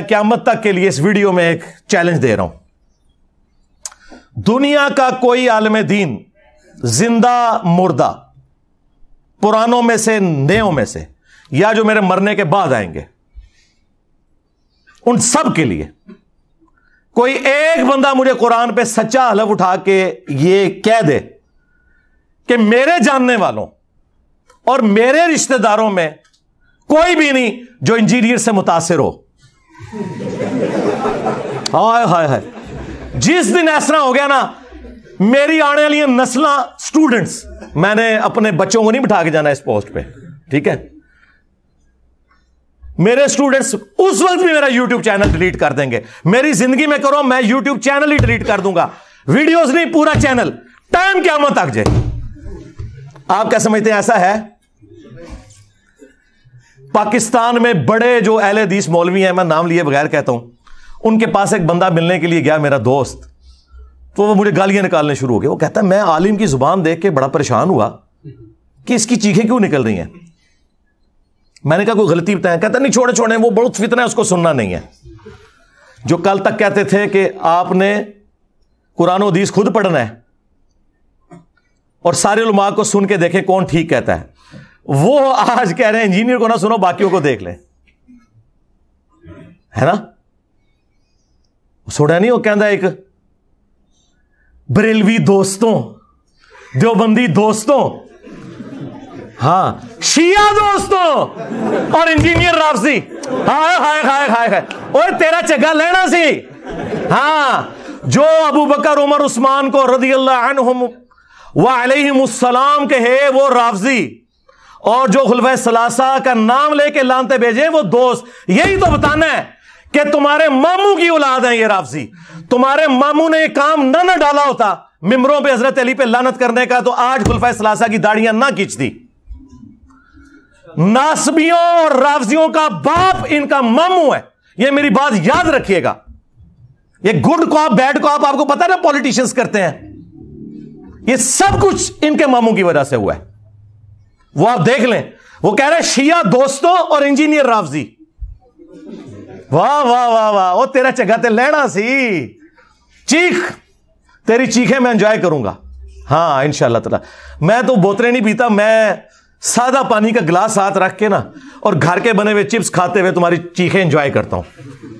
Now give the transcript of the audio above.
क्यामत तक के लिए इस वीडियो में एक चैलेंज दे रहा हूं दुनिया का कोई आलम दीन जिंदा मुर्दा पुरानों में से नयों में से या जो मेरे मरने के बाद आएंगे उन सब के लिए कोई एक बंदा मुझे कुरान पे सच्चा हलफ उठा के ये कह दे कि मेरे जानने वालों और मेरे रिश्तेदारों में कोई भी नहीं जो इंजीनियर से मुतासर हो हाय हाय हाय जिस दिन इस तरह हो गया ना मेरी आने वाली नस्ल स्टूडेंट्स मैंने अपने बच्चों को नहीं बिठा के जाना इस पोस्ट पे ठीक है मेरे स्टूडेंट्स उस वक्त भी मेरा यूट्यूब चैनल डिलीट कर देंगे मेरी जिंदगी में करो मैं यूट्यूब चैनल ही डिलीट कर दूंगा वीडियोस नहीं पूरा चैनल टाइम क्या मत आग जाए आप क्या समझते हैं ऐसा है पाकिस्तान में बड़े जो एल एदीस मौलवी हैं मैं नाम लिए बगैर कहता हूं उनके पास एक बंदा मिलने के लिए गया मेरा दोस्त तो वो मुझे गालियां निकालने शुरू हो गए वो कहता है मैं आलिम की जुबान देख के बड़ा परेशान हुआ कि इसकी चीखें क्यों निकल रही हैं मैंने कहा कोई गलती बताया कहता नहीं छोड़े छोड़े वो बहुत फितना है उसको सुनना नहीं है जो कल तक कहते थे कि आपने कुरान हदीस खुद पढ़ना है और सारे लुमा को सुन के देखें कौन ठीक कहता है वो आज कह रहे हैं इंजीनियर को ना सुनो बाकियों को देख ले है ना सुना नहीं वो कहता एक बरेलवी दोस्तों देवबंदी दोस्तों हाँ शिया दोस्तों और इंजीनियर राफसी हाय हाय हाय हाय हाय ओए तेरा चगा लेना सी हाँ जो अबू बकर उमर उस्मान को रदी अल्लाह वालम के है वो राफजी और जो खुलफ सलासा का नाम लेके लानते भेजे वो दोस्त यही तो बताना है कि तुम्हारे मामू की औलाद है ये राफजी तुम्हारे मामू ने काम न ना डाला होता मिमरों पर हजरत अली पे लानत करने का तो आज खुलफा सलासा की दाढ़ियां ना खींच दी नासबियों और राफजियों का बाप इनका मामू है यह मेरी बात याद रखिएगा यह गुड कॉप बैड कॉप आपको पता है ना पॉलिटिशियंस करते हैं ये सब कुछ इनके मामू की वजह से हुआ है वो आप देख लें वो कह रहे हैं शिया दोस्तों और इंजीनियर रावजी वाह वाह वाह वाह वो तेरा चगाते लेना सी चीख तेरी चीखें मैं एंजॉय करूंगा हाँ इनशाला तला मैं तो बोतलें नहीं पीता मैं सादा पानी का गिलास हाथ रख के ना और घर के बने हुए चिप्स खाते हुए तुम्हारी चीखें एंजॉय करता हूं